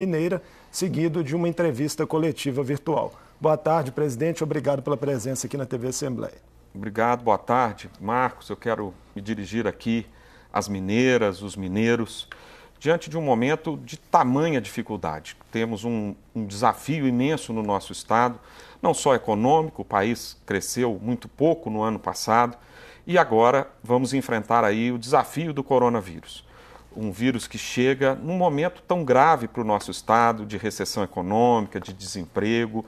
Mineira, seguido de uma entrevista coletiva virtual. Boa tarde, presidente. Obrigado pela presença aqui na TV Assembleia. Obrigado, boa tarde. Marcos, eu quero me dirigir aqui às mineiras, os mineiros, diante de um momento de tamanha dificuldade. Temos um, um desafio imenso no nosso Estado, não só econômico, o país cresceu muito pouco no ano passado, e agora vamos enfrentar aí o desafio do coronavírus um vírus que chega num momento tão grave para o nosso estado de recessão econômica, de desemprego,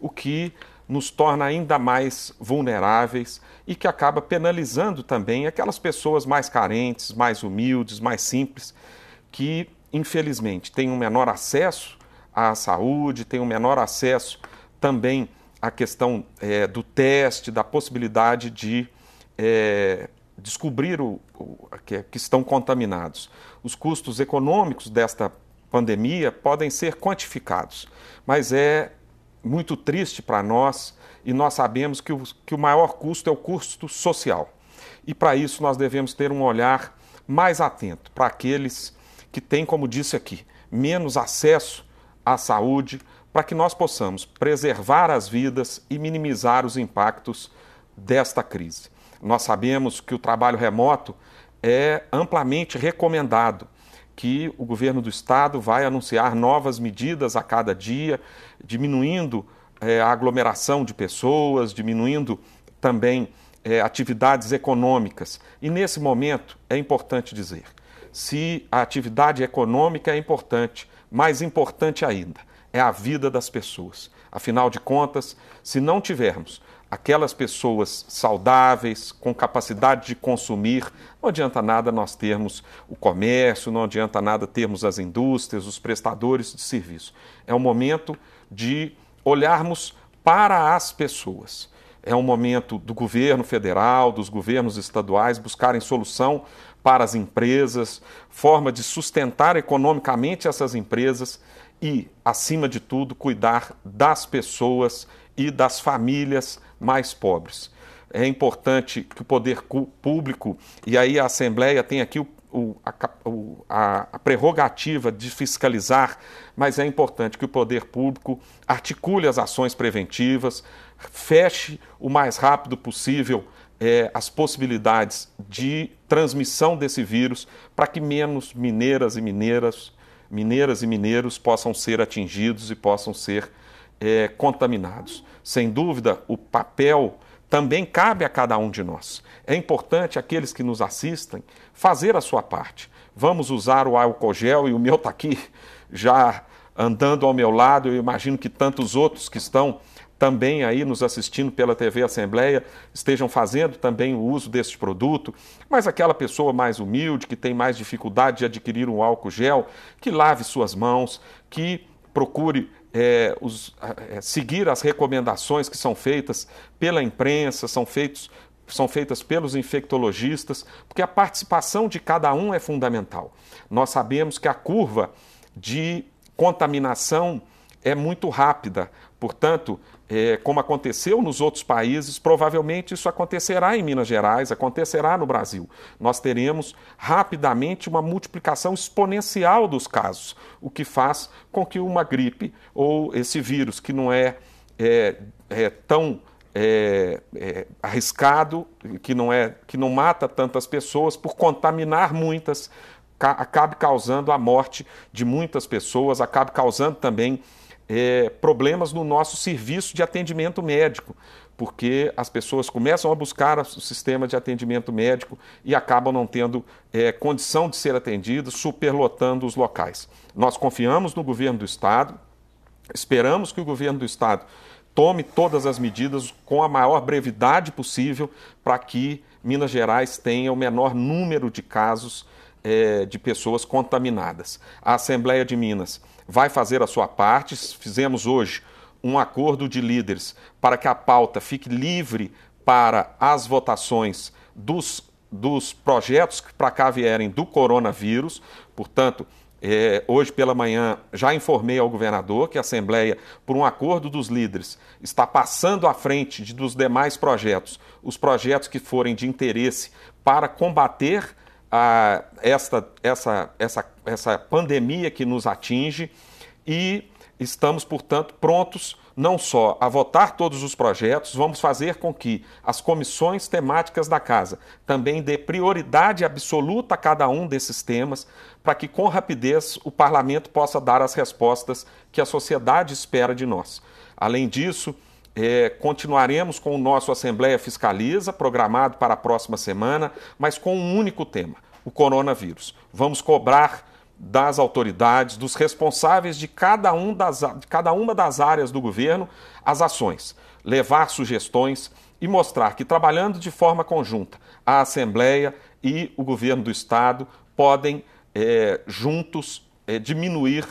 o que nos torna ainda mais vulneráveis e que acaba penalizando também aquelas pessoas mais carentes, mais humildes, mais simples, que infelizmente têm um menor acesso à saúde, têm um menor acesso também à questão é, do teste, da possibilidade de é, descobrir o, o que, que estão contaminados. Os custos econômicos desta pandemia podem ser quantificados, mas é muito triste para nós e nós sabemos que o, que o maior custo é o custo social. E para isso nós devemos ter um olhar mais atento para aqueles que têm, como disse aqui, menos acesso à saúde, para que nós possamos preservar as vidas e minimizar os impactos desta crise. Nós sabemos que o trabalho remoto é amplamente recomendado, que o governo do estado vai anunciar novas medidas a cada dia, diminuindo é, a aglomeração de pessoas, diminuindo também é, atividades econômicas. E nesse momento é importante dizer: se a atividade econômica é importante, mais importante ainda é a vida das pessoas. Afinal de contas, se não tivermos aquelas pessoas saudáveis, com capacidade de consumir. Não adianta nada nós termos o comércio, não adianta nada termos as indústrias, os prestadores de serviço. É um momento de olharmos para as pessoas. É um momento do governo federal, dos governos estaduais buscarem solução para as empresas, forma de sustentar economicamente essas empresas e, acima de tudo, cuidar das pessoas e das famílias mais pobres. É importante que o poder público, e aí a Assembleia tem aqui o, o, a, o, a, a prerrogativa de fiscalizar, mas é importante que o poder público articule as ações preventivas, feche o mais rápido possível é, as possibilidades de transmissão desse vírus para que menos mineiras e mineiras mineiras e mineiros possam ser atingidos e possam ser é, contaminados. Sem dúvida, o papel também cabe a cada um de nós. É importante aqueles que nos assistem fazer a sua parte. Vamos usar o álcool gel e o meu está aqui já andando ao meu lado. Eu imagino que tantos outros que estão também aí nos assistindo pela TV Assembleia estejam fazendo também o uso deste produto, mas aquela pessoa mais humilde, que tem mais dificuldade de adquirir um álcool gel, que lave suas mãos, que procure é, os, é, seguir as recomendações que são feitas pela imprensa, são feitos são feitas pelos infectologistas, porque a participação de cada um é fundamental. Nós sabemos que a curva de contaminação é muito rápida. Portanto, é, como aconteceu nos outros países, provavelmente isso acontecerá em Minas Gerais, acontecerá no Brasil. Nós teremos rapidamente uma multiplicação exponencial dos casos, o que faz com que uma gripe ou esse vírus que não é, é, é tão é, é, arriscado, que não, é, que não mata tantas pessoas, por contaminar muitas, ca acabe causando a morte de muitas pessoas, acabe causando também é, problemas no nosso serviço de atendimento médico, porque as pessoas começam a buscar o sistema de atendimento médico e acabam não tendo é, condição de ser atendidas, superlotando os locais. Nós confiamos no governo do Estado, esperamos que o governo do Estado tome todas as medidas com a maior brevidade possível para que Minas Gerais tenha o menor número de casos é, de pessoas contaminadas. A Assembleia de Minas vai fazer a sua parte. Fizemos hoje um acordo de líderes para que a pauta fique livre para as votações dos, dos projetos que para cá vierem do coronavírus. Portanto, é, hoje pela manhã já informei ao governador que a Assembleia, por um acordo dos líderes, está passando à frente de, dos demais projetos os projetos que forem de interesse para combater a esta, essa, essa, essa pandemia que nos atinge e estamos, portanto, prontos não só a votar todos os projetos, vamos fazer com que as comissões temáticas da Casa também dê prioridade absoluta a cada um desses temas, para que com rapidez o parlamento possa dar as respostas que a sociedade espera de nós. Além disso, é, continuaremos com o nosso Assembleia Fiscaliza, programado para a próxima semana, mas com um único tema: o coronavírus. Vamos cobrar das autoridades, dos responsáveis de cada, um das, de cada uma das áreas do governo as ações, levar sugestões e mostrar que, trabalhando de forma conjunta, a Assembleia e o governo do Estado podem é, juntos é, diminuir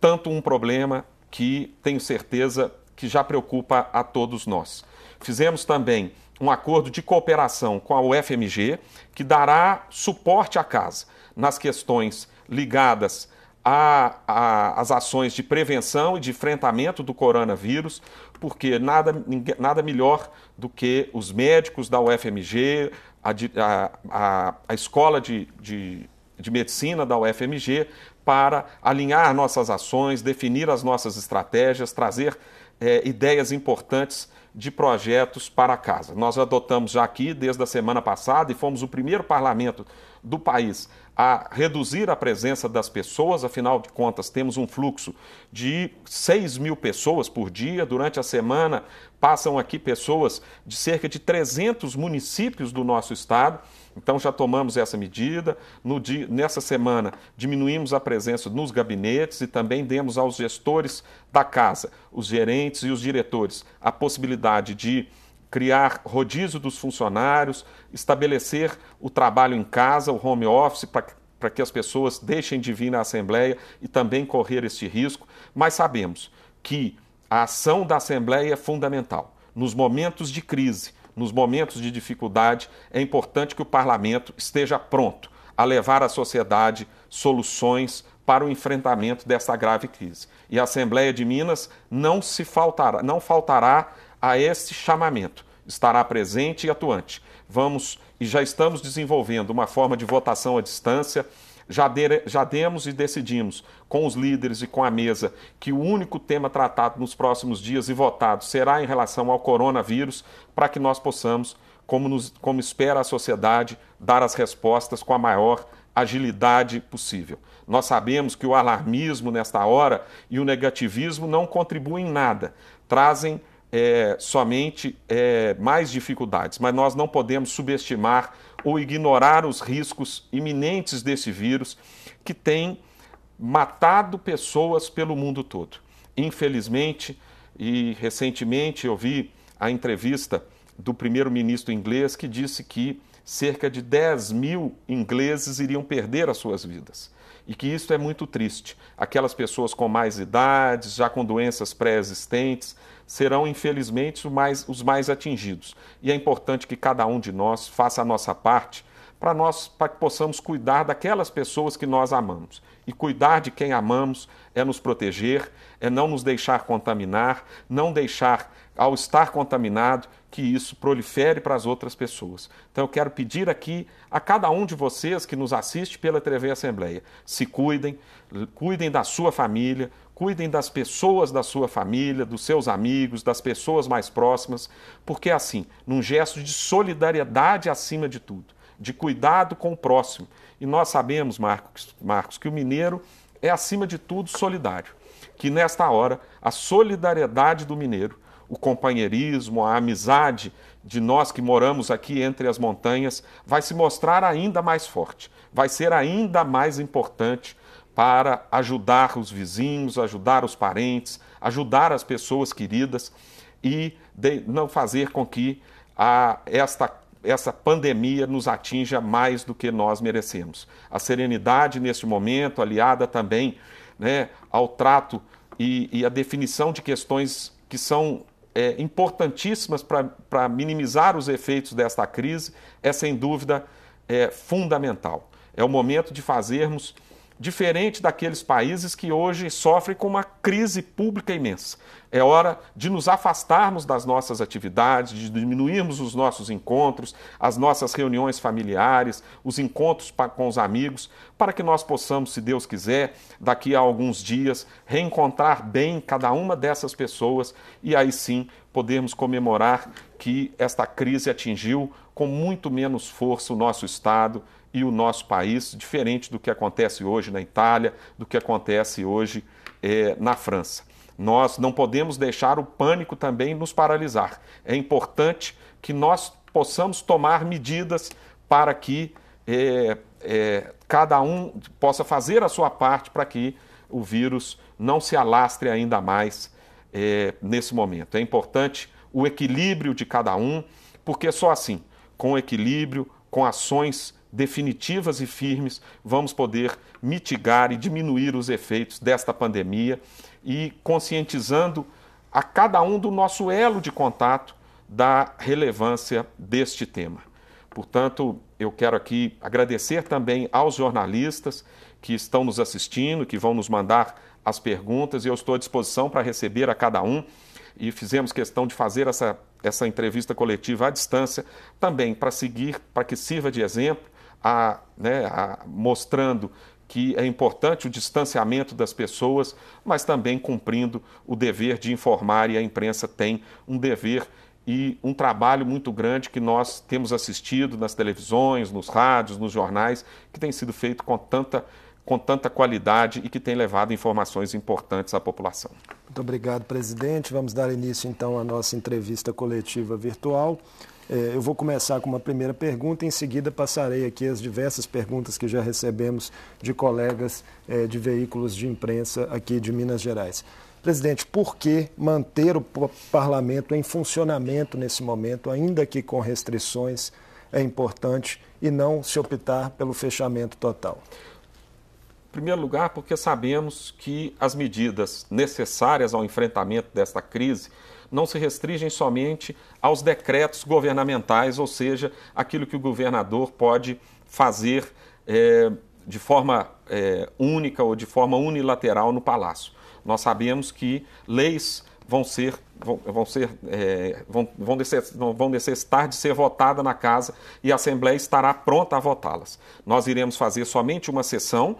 tanto um problema que, tenho certeza, que já preocupa a todos nós. Fizemos também um acordo de cooperação com a UFMG, que dará suporte à casa nas questões ligadas às ações de prevenção e de enfrentamento do coronavírus, porque nada, nada melhor do que os médicos da UFMG, a, a, a escola de, de, de medicina da UFMG, para alinhar nossas ações, definir as nossas estratégias, trazer é, ideias importantes de projetos para a casa. Nós adotamos já aqui, desde a semana passada, e fomos o primeiro parlamento do país a reduzir a presença das pessoas, afinal de contas, temos um fluxo de 6 mil pessoas por dia. Durante a semana, passam aqui pessoas de cerca de 300 municípios do nosso estado. Então já tomamos essa medida. Dia, nessa semana diminuímos a presença nos gabinetes e também demos aos gestores da casa, os gerentes e os diretores, a possibilidade de criar rodízio dos funcionários, estabelecer o trabalho em casa, o home office, para que as pessoas deixem de vir na Assembleia e também correr este risco. Mas sabemos que a ação da Assembleia é fundamental. Nos momentos de crise, nos momentos de dificuldade, é importante que o parlamento esteja pronto a levar à sociedade soluções para o enfrentamento dessa grave crise. E a Assembleia de Minas não se faltará, não faltará a esse chamamento. Estará presente e atuante. Vamos e já estamos desenvolvendo uma forma de votação à distância já, de, já demos e decidimos, com os líderes e com a mesa, que o único tema tratado nos próximos dias e votado será em relação ao coronavírus, para que nós possamos, como, nos, como espera a sociedade, dar as respostas com a maior agilidade possível. Nós sabemos que o alarmismo nesta hora e o negativismo não contribuem em nada, trazem é, somente é, mais dificuldades, mas nós não podemos subestimar ou ignorar os riscos iminentes desse vírus que tem matado pessoas pelo mundo todo. Infelizmente, e recentemente eu vi a entrevista do primeiro-ministro inglês que disse que cerca de 10 mil ingleses iriam perder as suas vidas. E que isso é muito triste. Aquelas pessoas com mais idades, já com doenças pré-existentes, serão, infelizmente, mais, os mais atingidos. E é importante que cada um de nós faça a nossa parte para nós para que possamos cuidar daquelas pessoas que nós amamos. E cuidar de quem amamos é nos proteger, é não nos deixar contaminar, não deixar ao estar contaminado que isso prolifere para as outras pessoas. Então eu quero pedir aqui a cada um de vocês que nos assiste pela TV Assembleia, se cuidem, cuidem da sua família, Cuidem das pessoas da sua família, dos seus amigos, das pessoas mais próximas, porque é assim, num gesto de solidariedade acima de tudo, de cuidado com o próximo. E nós sabemos, Marcos, Marcos que o mineiro é acima de tudo solidário. Que nesta hora, a solidariedade do mineiro, o companheirismo, a amizade de nós que moramos aqui entre as montanhas vai se mostrar ainda mais forte, vai ser ainda mais importante para ajudar os vizinhos, ajudar os parentes, ajudar as pessoas queridas e não fazer com que a, esta, essa pandemia nos atinja mais do que nós merecemos. A serenidade neste momento, aliada também né, ao trato e, e a definição de questões que são é, importantíssimas para minimizar os efeitos desta crise, é sem dúvida é, fundamental. É o momento de fazermos diferente daqueles países que hoje sofrem com uma crise pública imensa. É hora de nos afastarmos das nossas atividades, de diminuirmos os nossos encontros, as nossas reuniões familiares, os encontros com os amigos, para que nós possamos, se Deus quiser, daqui a alguns dias, reencontrar bem cada uma dessas pessoas e aí sim podermos comemorar que esta crise atingiu com muito menos força o nosso Estado e o nosso país, diferente do que acontece hoje na Itália, do que acontece hoje é, na França. Nós não podemos deixar o pânico também nos paralisar. É importante que nós possamos tomar medidas para que é, é, cada um possa fazer a sua parte para que o vírus não se alastre ainda mais nesse momento. É importante o equilíbrio de cada um, porque só assim com equilíbrio, com ações definitivas e firmes, vamos poder mitigar e diminuir os efeitos desta pandemia e conscientizando a cada um do nosso elo de contato da relevância deste tema. Portanto, eu quero aqui agradecer também aos jornalistas que estão nos assistindo, que vão nos mandar as perguntas, e eu estou à disposição para receber a cada um e fizemos questão de fazer essa, essa entrevista coletiva à distância, também para seguir, para que sirva de exemplo, a, né, a, mostrando que é importante o distanciamento das pessoas, mas também cumprindo o dever de informar, e a imprensa tem um dever e um trabalho muito grande que nós temos assistido nas televisões, nos rádios, nos jornais, que tem sido feito com tanta com tanta qualidade e que tem levado informações importantes à população. Muito obrigado, presidente. Vamos dar início então à nossa entrevista coletiva virtual. É, eu vou começar com uma primeira pergunta, em seguida passarei aqui as diversas perguntas que já recebemos de colegas é, de veículos de imprensa aqui de Minas Gerais. Presidente, por que manter o parlamento em funcionamento nesse momento, ainda que com restrições, é importante e não se optar pelo fechamento total? primeiro lugar, porque sabemos que as medidas necessárias ao enfrentamento desta crise não se restringem somente aos decretos governamentais, ou seja, aquilo que o governador pode fazer é, de forma é, única ou de forma unilateral no palácio. Nós sabemos que leis vão ser vão, vão ser é, vão, vão, necessitar, vão necessitar de ser votada na casa e a Assembleia estará pronta a votá-las. Nós iremos fazer somente uma sessão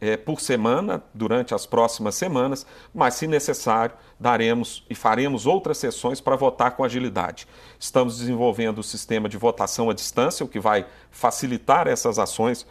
é, por semana, durante as próximas semanas, mas, se necessário, daremos e faremos outras sessões para votar com agilidade. Estamos desenvolvendo o sistema de votação à distância, o que vai facilitar essas ações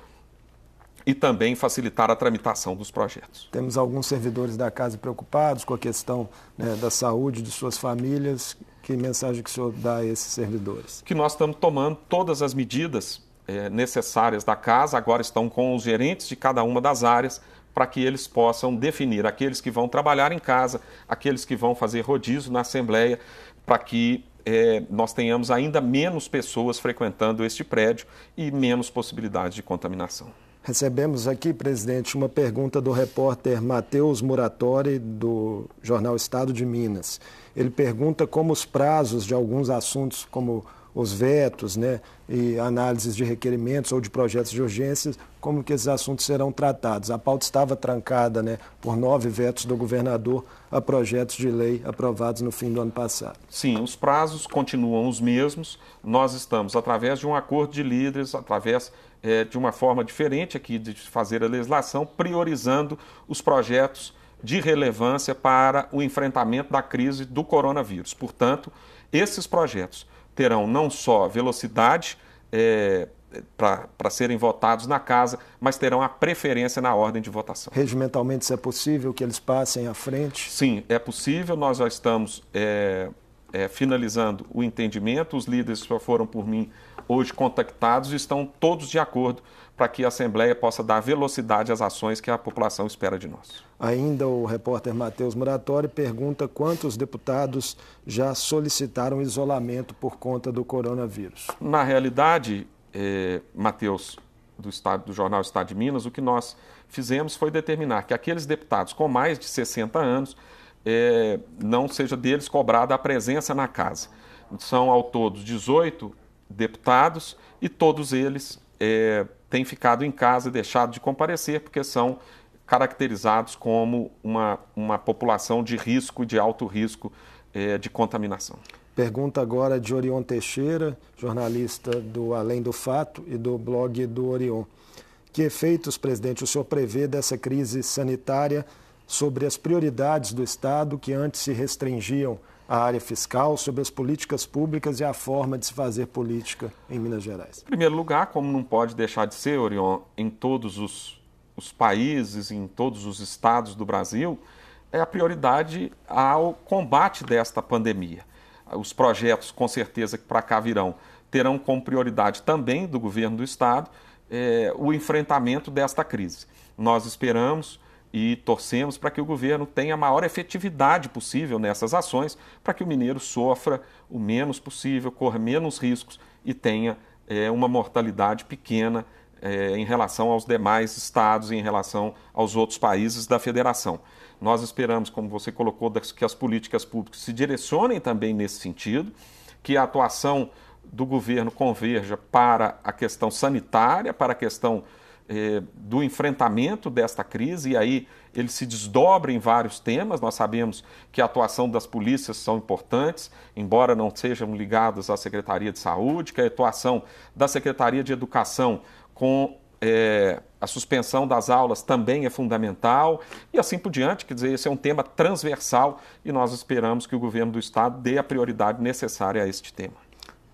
e também facilitar a tramitação dos projetos. Temos alguns servidores da casa preocupados com a questão né, da saúde de suas famílias. Que mensagem que o senhor dá a esses servidores? Que nós estamos tomando todas as medidas é, necessárias da casa agora estão com os gerentes de cada uma das áreas para que eles possam definir aqueles que vão trabalhar em casa, aqueles que vão fazer rodízio na Assembleia, para que é, nós tenhamos ainda menos pessoas frequentando este prédio e menos possibilidades de contaminação. Recebemos aqui, presidente, uma pergunta do repórter Matheus Muratori, do jornal Estado de Minas. Ele pergunta como os prazos de alguns assuntos, como os vetos né, e análises de requerimentos ou de projetos de urgência, como que esses assuntos serão tratados. A pauta estava trancada né, por nove vetos do governador a projetos de lei aprovados no fim do ano passado. Sim, os prazos continuam os mesmos. Nós estamos, através de um acordo de líderes, através é, de uma forma diferente aqui de fazer a legislação, priorizando os projetos de relevância para o enfrentamento da crise do coronavírus. Portanto, esses projetos terão não só velocidade é, para serem votados na casa, mas terão a preferência na ordem de votação. Regimentalmente, isso é possível que eles passem à frente? Sim, é possível. Nós já estamos é, é, finalizando o entendimento. Os líderes que foram por mim hoje contactados estão todos de acordo para que a Assembleia possa dar velocidade às ações que a população espera de nós. Ainda o repórter Matheus Muratori pergunta quantos deputados já solicitaram isolamento por conta do coronavírus. Na realidade, eh, Matheus, do, estado, do jornal Estado de Minas, o que nós fizemos foi determinar que aqueles deputados com mais de 60 anos eh, não seja deles cobrada a presença na casa. São ao todo 18 deputados e todos eles é, têm ficado em casa e deixado de comparecer porque são caracterizados como uma, uma população de risco, de alto risco é, de contaminação. Pergunta agora de Orion Teixeira, jornalista do Além do Fato e do blog do Orion. Que efeitos, presidente, o senhor prevê dessa crise sanitária sobre as prioridades do Estado que antes se restringiam a área fiscal, sobre as políticas públicas e a forma de se fazer política em Minas Gerais? Em primeiro lugar, como não pode deixar de ser, Orion, em todos os, os países, em todos os estados do Brasil, é a prioridade ao combate desta pandemia. Os projetos, com certeza, que para cá virão, terão como prioridade também do governo do estado é, o enfrentamento desta crise. Nós esperamos e torcemos para que o governo tenha a maior efetividade possível nessas ações, para que o mineiro sofra o menos possível, corra menos riscos e tenha é, uma mortalidade pequena é, em relação aos demais estados e em relação aos outros países da federação. Nós esperamos, como você colocou, que as políticas públicas se direcionem também nesse sentido, que a atuação do governo converja para a questão sanitária, para a questão é, do enfrentamento desta crise, e aí ele se desdobra em vários temas. Nós sabemos que a atuação das polícias são importantes, embora não sejam ligadas à Secretaria de Saúde, que a atuação da Secretaria de Educação com é, a suspensão das aulas também é fundamental, e assim por diante. Quer dizer, esse é um tema transversal e nós esperamos que o governo do Estado dê a prioridade necessária a este tema.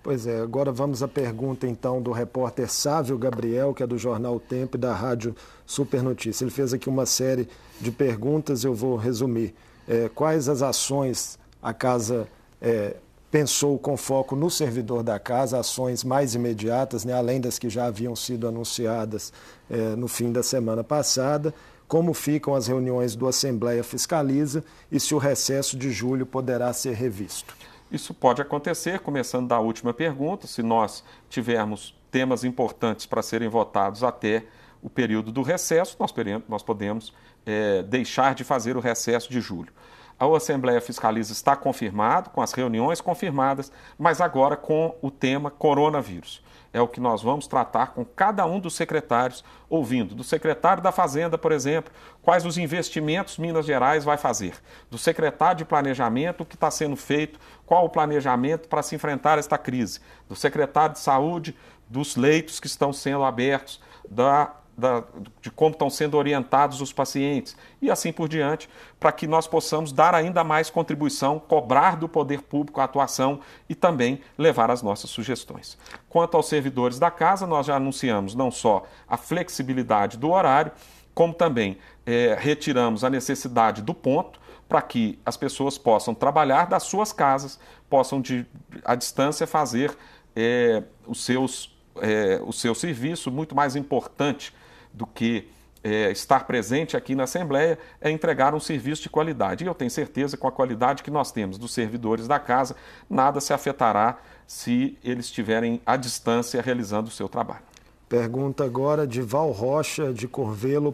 Pois é, agora vamos à pergunta então do repórter Sávio Gabriel, que é do jornal Tempo e da rádio Super Notícia. Ele fez aqui uma série de perguntas, eu vou resumir. É, quais as ações a casa é, pensou com foco no servidor da casa, ações mais imediatas, né, além das que já haviam sido anunciadas é, no fim da semana passada? Como ficam as reuniões do Assembleia Fiscaliza e se o recesso de julho poderá ser revisto? Isso pode acontecer, começando da última pergunta, se nós tivermos temas importantes para serem votados até o período do recesso, nós, nós podemos é, deixar de fazer o recesso de julho. A Assembleia Fiscaliza está confirmado, com as reuniões confirmadas, mas agora com o tema coronavírus é o que nós vamos tratar com cada um dos secretários, ouvindo do secretário da Fazenda, por exemplo, quais os investimentos Minas Gerais vai fazer, do secretário de Planejamento, o que está sendo feito, qual o planejamento para se enfrentar esta crise, do secretário de Saúde, dos leitos que estão sendo abertos, da da, de como estão sendo orientados os pacientes e assim por diante, para que nós possamos dar ainda mais contribuição, cobrar do poder público a atuação e também levar as nossas sugestões. Quanto aos servidores da casa, nós já anunciamos não só a flexibilidade do horário, como também é, retiramos a necessidade do ponto para que as pessoas possam trabalhar das suas casas, possam de, à distância fazer é, os seus é, o seu serviço muito mais importante do que é, estar presente aqui na Assembleia é entregar um serviço de qualidade. E eu tenho certeza que com a qualidade que nós temos dos servidores da casa, nada se afetará se eles estiverem à distância realizando o seu trabalho. Pergunta agora de Val Rocha, de Corvelo,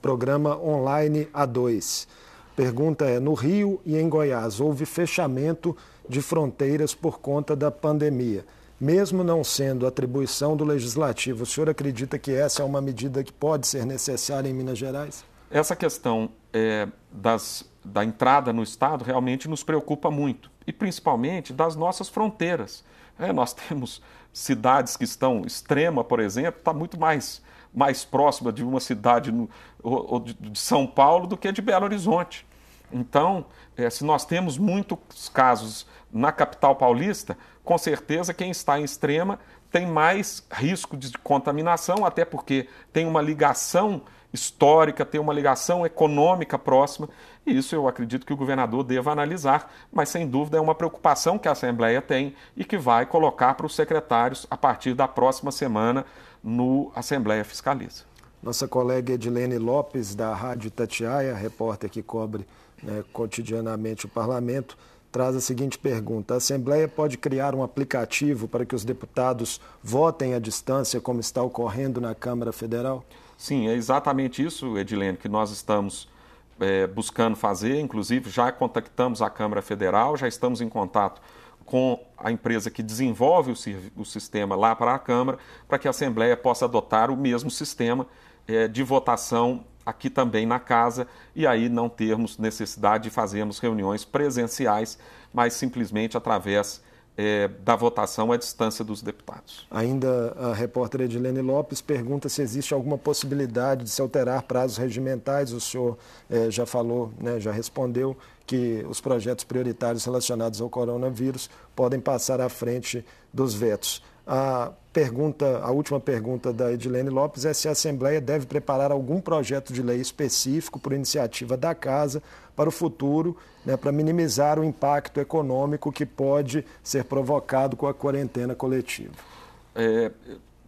programa online A2. Pergunta é: no Rio e em Goiás houve fechamento de fronteiras por conta da pandemia. Mesmo não sendo atribuição do legislativo, o senhor acredita que essa é uma medida que pode ser necessária em Minas Gerais? Essa questão é, das, da entrada no Estado realmente nos preocupa muito, e principalmente das nossas fronteiras. É, nós temos cidades que estão, Extrema, por exemplo, está muito mais, mais próxima de uma cidade no, ou, de São Paulo do que de Belo Horizonte. Então, é, se nós temos muitos casos na capital paulista, com certeza quem está em extrema tem mais risco de contaminação, até porque tem uma ligação histórica, tem uma ligação econômica próxima, e isso eu acredito que o governador deva analisar, mas sem dúvida é uma preocupação que a Assembleia tem e que vai colocar para os secretários a partir da próxima semana no Assembleia Fiscaliza. Nossa colega Edilene Lopes, da Rádio Tatiaia, repórter que cobre né, cotidianamente o parlamento, traz a seguinte pergunta: A Assembleia pode criar um aplicativo para que os deputados votem à distância, como está ocorrendo na Câmara Federal? Sim, é exatamente isso, Edilene, que nós estamos é, buscando fazer. Inclusive, já contactamos a Câmara Federal, já estamos em contato com a empresa que desenvolve o, o sistema lá para a Câmara, para que a Assembleia possa adotar o mesmo sistema é, de votação aqui também na casa e aí não termos necessidade de fazermos reuniões presenciais, mas simplesmente através é, da votação à distância dos deputados. Ainda a repórter Edilene Lopes pergunta se existe alguma possibilidade de se alterar prazos regimentais. O senhor é, já falou, né, já respondeu que os projetos prioritários relacionados ao coronavírus podem passar à frente dos vetos. A pergunta, a última pergunta da Edilene Lopes é se a Assembleia deve preparar algum projeto de lei específico por iniciativa da Casa para o futuro, né, para minimizar o impacto econômico que pode ser provocado com a quarentena coletiva. É,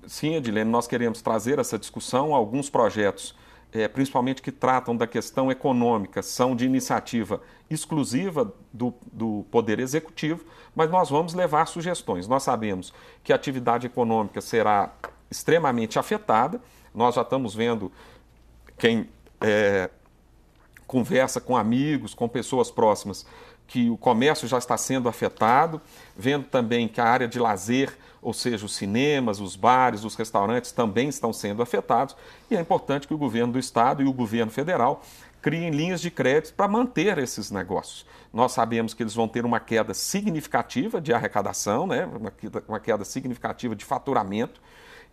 sim, Edilene, nós queremos trazer essa discussão, alguns projetos é, principalmente que tratam da questão econômica, são de iniciativa exclusiva do, do Poder Executivo, mas nós vamos levar sugestões. Nós sabemos que a atividade econômica será extremamente afetada, nós já estamos vendo quem é, conversa com amigos, com pessoas próximas, que o comércio já está sendo afetado, vendo também que a área de lazer ou seja, os cinemas, os bares, os restaurantes também estão sendo afetados e é importante que o governo do estado e o governo federal criem linhas de crédito para manter esses negócios. Nós sabemos que eles vão ter uma queda significativa de arrecadação, né? uma, queda, uma queda significativa de faturamento,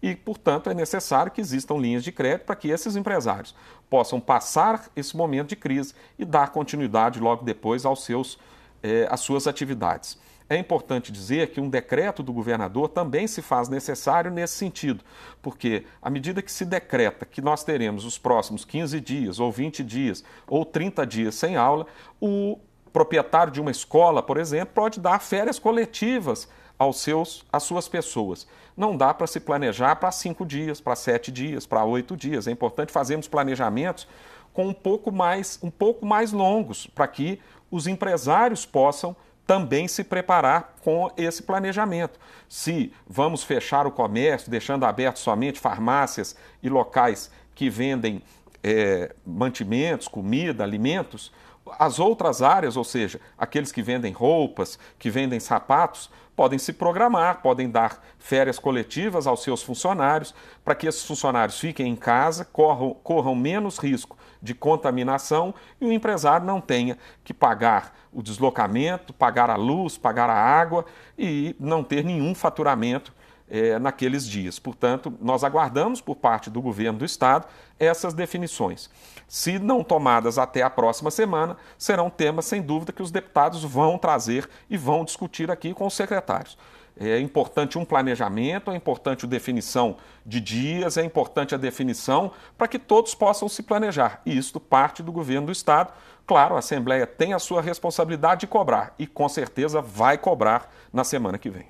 e, portanto, é necessário que existam linhas de crédito para que esses empresários possam passar esse momento de crise e dar continuidade logo depois aos seus, eh, às suas atividades. É importante dizer que um decreto do governador também se faz necessário nesse sentido, porque à medida que se decreta que nós teremos os próximos 15 dias, ou 20 dias, ou 30 dias sem aula, o proprietário de uma escola, por exemplo, pode dar férias coletivas aos seus, às suas pessoas. Não dá para se planejar para cinco dias, para sete dias, para oito dias. É importante fazermos planejamentos com um pouco mais, um pouco mais longos, para que os empresários possam também se preparar com esse planejamento. Se vamos fechar o comércio, deixando aberto somente farmácias e locais que vendem é, mantimentos, comida, alimentos, as outras áreas, ou seja, aqueles que vendem roupas, que vendem sapatos, podem se programar, podem dar férias coletivas aos seus funcionários, para que esses funcionários fiquem em casa, corram, corram menos risco de contaminação e o empresário não tenha que pagar o deslocamento, pagar a luz, pagar a água e não ter nenhum faturamento é, naqueles dias. Portanto, nós aguardamos por parte do governo do estado essas definições. Se não tomadas até a próxima semana, serão temas, sem dúvida, que os deputados vão trazer e vão discutir aqui com os secretários. É, é importante um planejamento, é importante a definição de dias, é importante a definição para que todos possam se planejar. E isso parte do governo do Estado. Claro, a Assembleia tem a sua responsabilidade de cobrar e com certeza vai cobrar na semana que vem.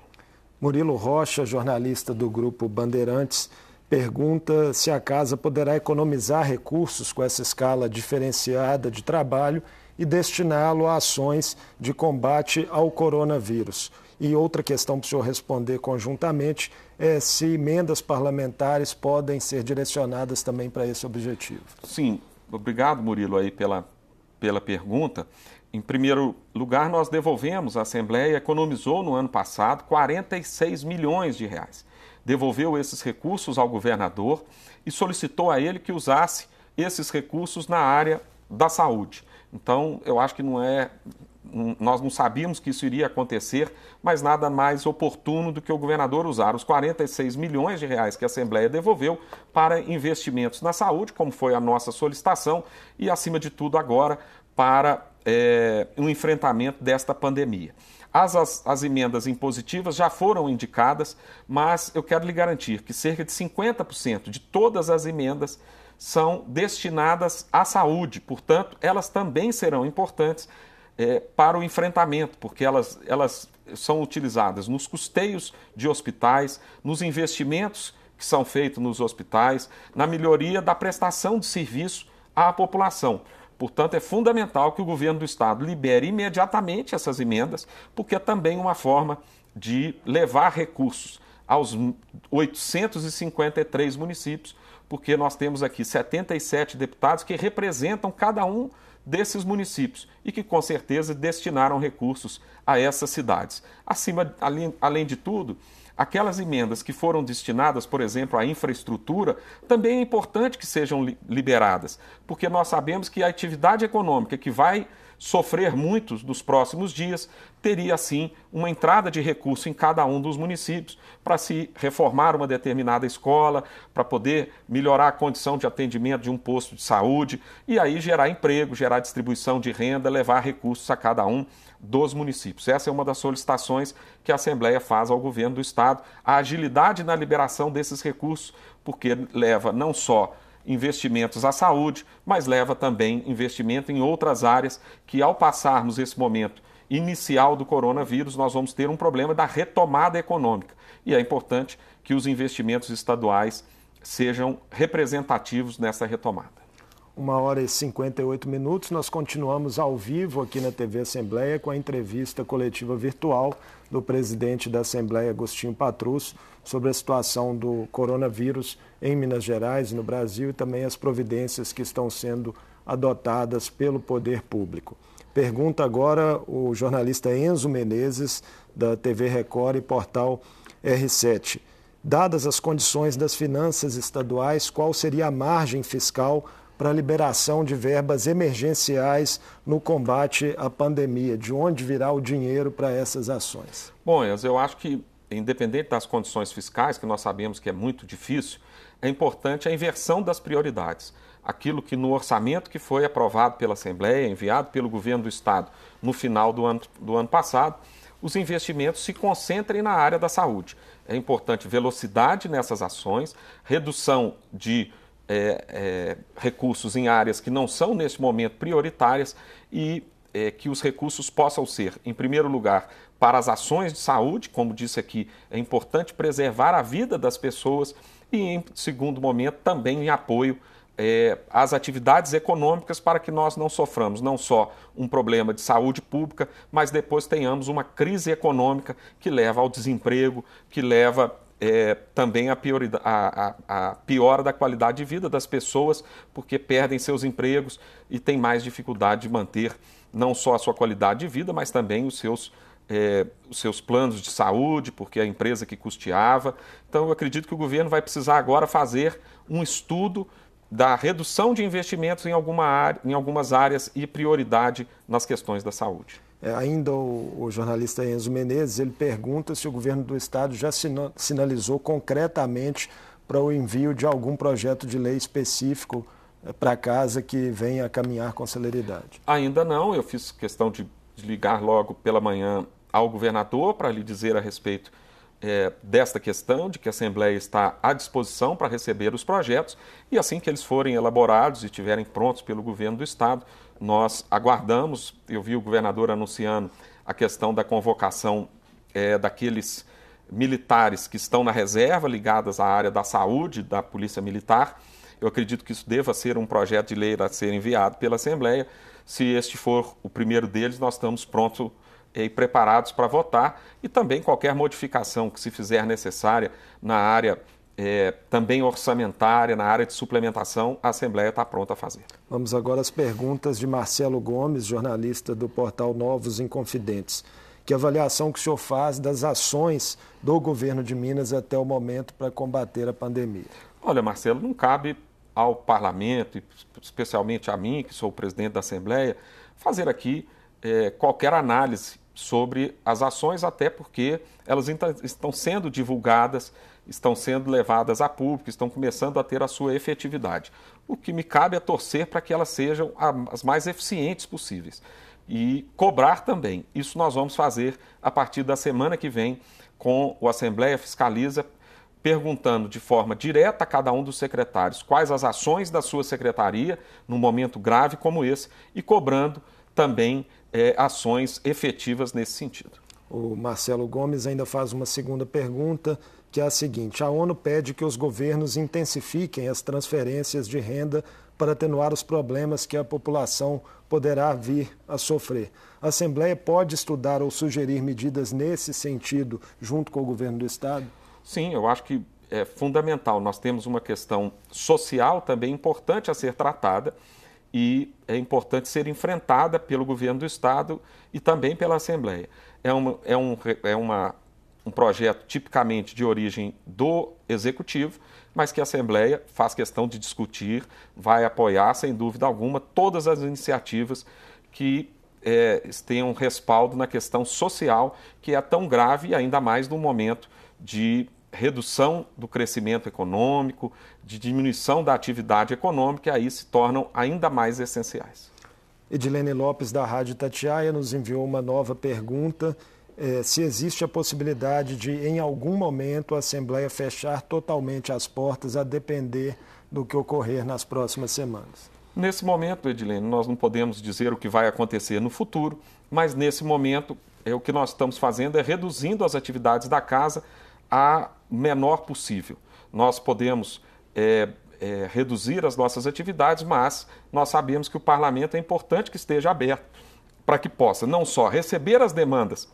Murilo Rocha, jornalista do Grupo Bandeirantes, pergunta se a casa poderá economizar recursos com essa escala diferenciada de trabalho e destiná-lo a ações de combate ao coronavírus. E outra questão para o senhor responder conjuntamente é se emendas parlamentares podem ser direcionadas também para esse objetivo. Sim, obrigado, Murilo, aí pela, pela pergunta. Em primeiro lugar, nós devolvemos, a Assembleia economizou no ano passado 46 milhões de reais. Devolveu esses recursos ao governador e solicitou a ele que usasse esses recursos na área da saúde. Então, eu acho que não é nós não sabíamos que isso iria acontecer, mas nada mais oportuno do que o governador usar os 46 milhões de reais que a Assembleia devolveu para investimentos na saúde, como foi a nossa solicitação, e acima de tudo agora para é, o enfrentamento desta pandemia. As, as, as, emendas impositivas já foram indicadas, mas eu quero lhe garantir que cerca de 50% de todas as emendas são destinadas à saúde, portanto, elas também serão importantes é, para o enfrentamento, porque elas, elas são utilizadas nos custeios de hospitais, nos investimentos que são feitos nos hospitais, na melhoria da prestação de serviço à população. Portanto, é fundamental que o governo do estado libere imediatamente essas emendas, porque é também uma forma de levar recursos aos 853 municípios, porque nós temos aqui 77 deputados que representam cada um desses municípios e que, com certeza, destinaram recursos a essas cidades. Acima, além, além de tudo, aquelas emendas que foram destinadas, por exemplo, à infraestrutura, também é importante que sejam liberadas, porque nós sabemos que a atividade econômica que vai sofrer muitos dos próximos dias, teria assim uma entrada de recurso em cada um dos municípios para se reformar uma determinada escola, para poder melhorar a condição de atendimento de um posto de saúde e aí gerar emprego, gerar distribuição de renda, levar recursos a cada um dos municípios. Essa é uma das solicitações que a Assembleia faz ao governo do Estado, a agilidade na liberação desses recursos, porque leva não só investimentos à saúde, mas leva também investimento em outras áreas que, ao passarmos esse momento inicial do coronavírus, nós vamos ter um problema da retomada econômica. E é importante que os investimentos estaduais sejam representativos nessa retomada uma hora e 58 minutos. Nós continuamos ao vivo aqui na TV Assembleia com a entrevista coletiva virtual do presidente da Assembleia, Agostinho Patrus, sobre a situação do coronavírus em Minas Gerais, no Brasil e também as providências que estão sendo adotadas pelo poder público. Pergunta agora o jornalista Enzo Menezes, da TV Record e portal R7. Dadas as condições das finanças estaduais, qual seria a margem fiscal para a liberação de verbas emergenciais no combate à pandemia? De onde virá o dinheiro para essas ações? Bom, eu acho que, independente das condições fiscais, que nós sabemos que é muito difícil, é importante a inversão das prioridades. Aquilo que no orçamento que foi aprovado pela Assembleia, enviado pelo governo do Estado no final do ano, do ano passado, os investimentos se concentrem na área da saúde. É importante velocidade nessas ações, redução de é, é, recursos em áreas que não são, neste momento, prioritárias e é, que os recursos possam ser, em primeiro lugar, para as ações de saúde, como disse aqui, é importante preservar a vida das pessoas e, em segundo momento, também em apoio é, às atividades econômicas para que nós não soframos não só um problema de saúde pública, mas depois tenhamos uma crise econômica que leva ao desemprego, que leva é, também a, a, a, a, piora da qualidade de vida das pessoas, porque perdem seus empregos e têm mais dificuldade de manter não só a sua qualidade de vida, mas também os seus, é, os seus planos de saúde, porque é a empresa que custeava. Então, eu acredito que o governo vai precisar agora fazer um estudo da redução de investimentos em, alguma área, em algumas áreas e prioridade nas questões da saúde. É, ainda o, o, jornalista Enzo Menezes, ele pergunta se o governo do estado já sinalizou concretamente para o envio de algum projeto de lei específico é, para casa que venha a caminhar com celeridade. Ainda não, eu fiz questão de, de ligar logo pela manhã ao governador para lhe dizer a respeito é, desta questão, de que a Assembleia está à disposição para receber os projetos e assim que eles forem elaborados e estiverem prontos pelo governo do estado, nós aguardamos, eu vi o governador anunciando a questão da convocação é, daqueles militares que estão na reserva ligadas à área da saúde da Polícia Militar. Eu acredito que isso deva ser um projeto de lei a ser enviado pela Assembleia. Se este for o primeiro deles, nós estamos prontos é, e preparados para votar e também qualquer modificação que se fizer necessária na área é, também orçamentária, na área de suplementação, a Assembleia está pronta a fazer. Vamos agora às perguntas de Marcelo Gomes, jornalista do portal Novos Inconfidentes. Que avaliação que o senhor faz das ações do governo de Minas até o momento para combater a pandemia? Olha, Marcelo, não cabe ao parlamento, especialmente a mim, que sou o presidente da Assembleia, fazer aqui é, qualquer análise sobre as ações, até porque elas estão sendo divulgadas estão sendo levadas a público, estão começando a ter a sua efetividade. O que me cabe é torcer para que elas sejam as mais eficientes possíveis e cobrar também. Isso nós vamos fazer a partir da semana que vem com o Assembleia Fiscaliza, perguntando de forma direta a cada um dos secretários quais as ações da sua secretaria num momento grave como esse e cobrando também é, ações efetivas nesse sentido. O Marcelo Gomes ainda faz uma segunda pergunta que é a seguinte: a ONU pede que os governos intensifiquem as transferências de renda para atenuar os problemas que a população poderá vir a sofrer. A Assembleia pode estudar ou sugerir medidas nesse sentido junto com o governo do Estado? Sim, eu acho que é fundamental. Nós temos uma questão social também importante a ser tratada e é importante ser enfrentada pelo governo do Estado e também pela Assembleia. É uma, é um, é uma um projeto tipicamente de origem do executivo, mas que a Assembleia faz questão de discutir, vai apoiar, sem dúvida alguma, todas as iniciativas que é, tenham respaldo na questão social, que é tão grave, ainda mais no momento de redução do crescimento econômico, de diminuição da atividade econômica, e aí se tornam ainda mais essenciais. Edilene Lopes, da Rádio Tatiaia, nos enviou uma nova pergunta é, se existe a possibilidade de, em algum momento, a Assembleia fechar totalmente as portas, a depender do que ocorrer nas próximas semanas. Nesse momento, Edilene, nós não podemos dizer o que vai acontecer no futuro, mas nesse momento, é, o que nós estamos fazendo é reduzindo as atividades da casa a menor possível. Nós podemos é, é, reduzir as nossas atividades, mas nós sabemos que o parlamento é importante que esteja aberto para que possa não só receber as demandas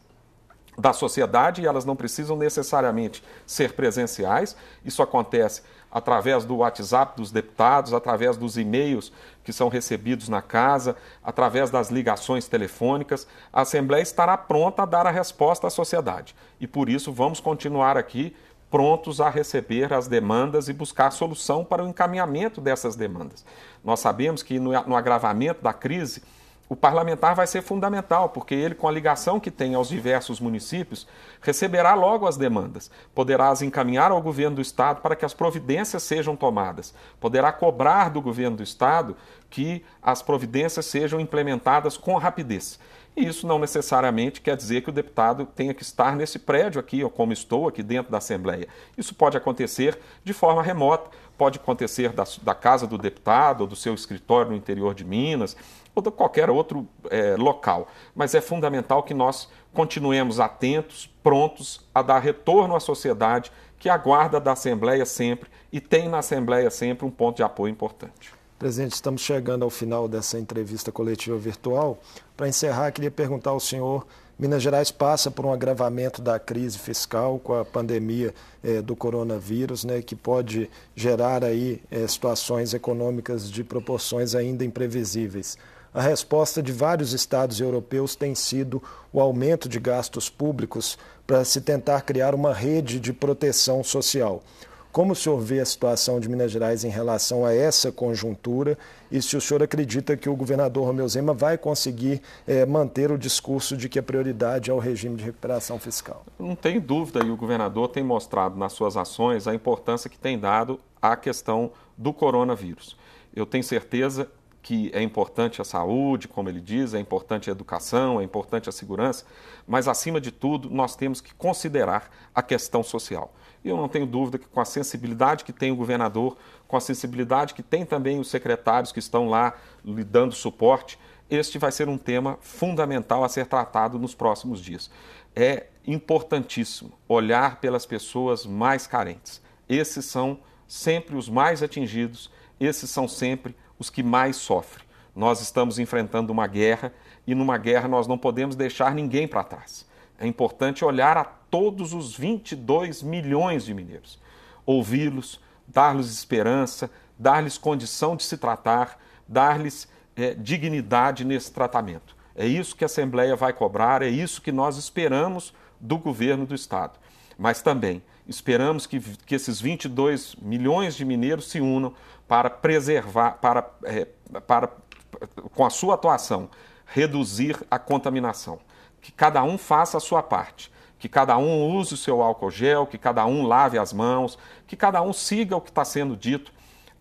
da sociedade e elas não precisam necessariamente ser presenciais. Isso acontece através do WhatsApp dos deputados, através dos e-mails que são recebidos na casa, através das ligações telefônicas. A Assembleia estará pronta a dar a resposta à sociedade e por isso vamos continuar aqui prontos a receber as demandas e buscar solução para o encaminhamento dessas demandas. Nós sabemos que no, agravamento da crise o parlamentar vai ser fundamental, porque ele, com a ligação que tem aos diversos municípios, receberá logo as demandas, poderá as encaminhar ao governo do Estado para que as providências sejam tomadas, poderá cobrar do governo do Estado que as providências sejam implementadas com rapidez. E isso não necessariamente quer dizer que o deputado tenha que estar nesse prédio aqui, ou como estou aqui dentro da Assembleia. Isso pode acontecer de forma remota, pode acontecer da, da casa do deputado ou do seu escritório no interior de Minas ou de qualquer outro é, local. Mas é fundamental que nós continuemos atentos, prontos a dar retorno à sociedade que aguarda da Assembleia sempre e tem na Assembleia sempre um ponto de apoio importante. Presidente, estamos chegando ao final dessa entrevista coletiva virtual. Para encerrar, queria perguntar ao senhor: Minas Gerais passa por um agravamento da crise fiscal com a pandemia é, do coronavírus, né, que pode gerar aí é, situações econômicas de proporções ainda imprevisíveis a resposta de vários estados europeus tem sido o aumento de gastos públicos para se tentar criar uma rede de proteção social. Como o senhor vê a situação de Minas Gerais em relação a essa conjuntura e se o senhor acredita que o governador Romeu Zema vai conseguir é, manter o discurso de que a prioridade é o regime de recuperação fiscal? Não tem dúvida e o governador tem mostrado nas suas ações a importância que tem dado à questão do coronavírus. Eu tenho certeza que é importante a saúde, como ele diz, é importante a educação, é importante a segurança, mas acima de tudo nós temos que considerar a questão social. E eu não tenho dúvida que com a sensibilidade que tem o governador, com a sensibilidade que tem também os secretários que estão lá lhe dando suporte, este vai ser um tema fundamental a ser tratado nos próximos dias. É importantíssimo olhar pelas pessoas mais carentes. Esses são sempre os mais atingidos, esses são sempre os que mais sofrem. Nós estamos enfrentando uma guerra e numa guerra nós não podemos deixar ninguém para trás. É importante olhar a todos os 22 milhões de mineiros, ouvi-los, dar-lhes esperança, dar-lhes condição de se tratar, dar-lhes é, dignidade nesse tratamento. É isso que a Assembleia vai cobrar, é isso que nós esperamos do governo do Estado. Mas também esperamos que, que esses 22 milhões de mineiros se unam para preservar, para, é, para com a sua atuação, reduzir a contaminação. Que cada um faça a sua parte, que cada um use o seu álcool gel, que cada um lave as mãos, que cada um siga o que está sendo dito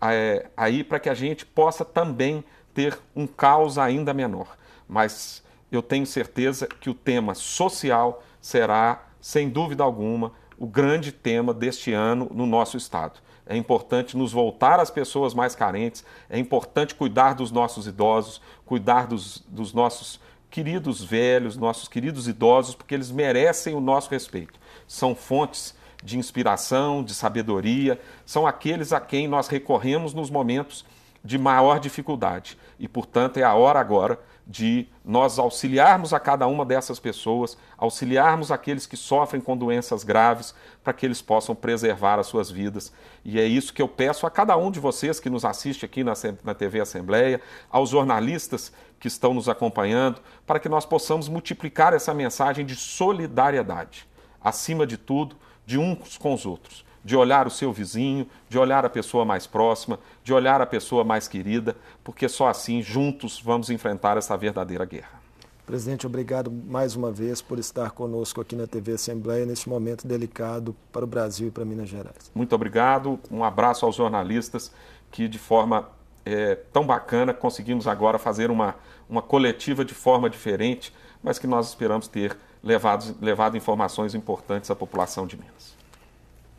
é, aí para que a gente possa também ter um caos ainda menor. Mas eu tenho certeza que o tema social será, sem dúvida alguma, o grande tema deste ano no nosso estado. É importante nos voltar às pessoas mais carentes, é importante cuidar dos nossos idosos, cuidar dos, dos nossos queridos velhos, nossos queridos idosos, porque eles merecem o nosso respeito. São fontes de inspiração, de sabedoria, são aqueles a quem nós recorremos nos momentos de maior dificuldade. E, portanto, é a hora agora de nós auxiliarmos a cada uma dessas pessoas, auxiliarmos aqueles que sofrem com doenças graves, para que eles possam preservar as suas vidas. E é isso que eu peço a cada um de vocês que nos assiste aqui na, na TV Assembleia, aos jornalistas que estão nos acompanhando, para que nós possamos multiplicar essa mensagem de solidariedade, acima de tudo, de uns com os outros de olhar o seu vizinho, de olhar a pessoa mais próxima, de olhar a pessoa mais querida, porque só assim juntos vamos enfrentar essa verdadeira guerra. Presidente, obrigado mais uma vez por estar conosco aqui na TV Assembleia neste momento delicado para o Brasil e para Minas Gerais. Muito obrigado, um abraço aos jornalistas que de forma é, tão bacana conseguimos agora fazer uma, uma coletiva de forma diferente, mas que nós esperamos ter levado, levado informações importantes à população de Minas.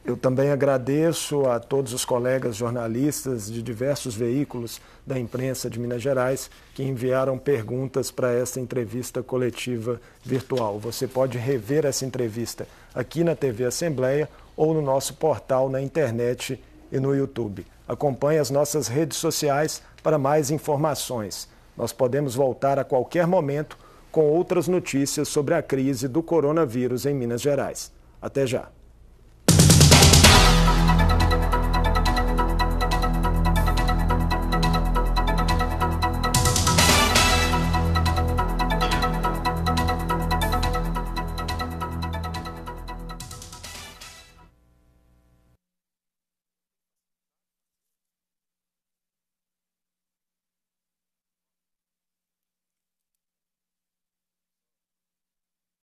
Eu também agradeço a todos os colegas jornalistas de diversos veículos da imprensa de Minas Gerais que enviaram perguntas para essa entrevista coletiva virtual. Você pode rever essa entrevista aqui na TV Assembleia ou no nosso portal na internet e no YouTube. Acompanhe as nossas redes sociais para mais informações. Nós podemos voltar a qualquer momento com outras notícias sobre a crise do coronavírus em Minas Gerais. Até já!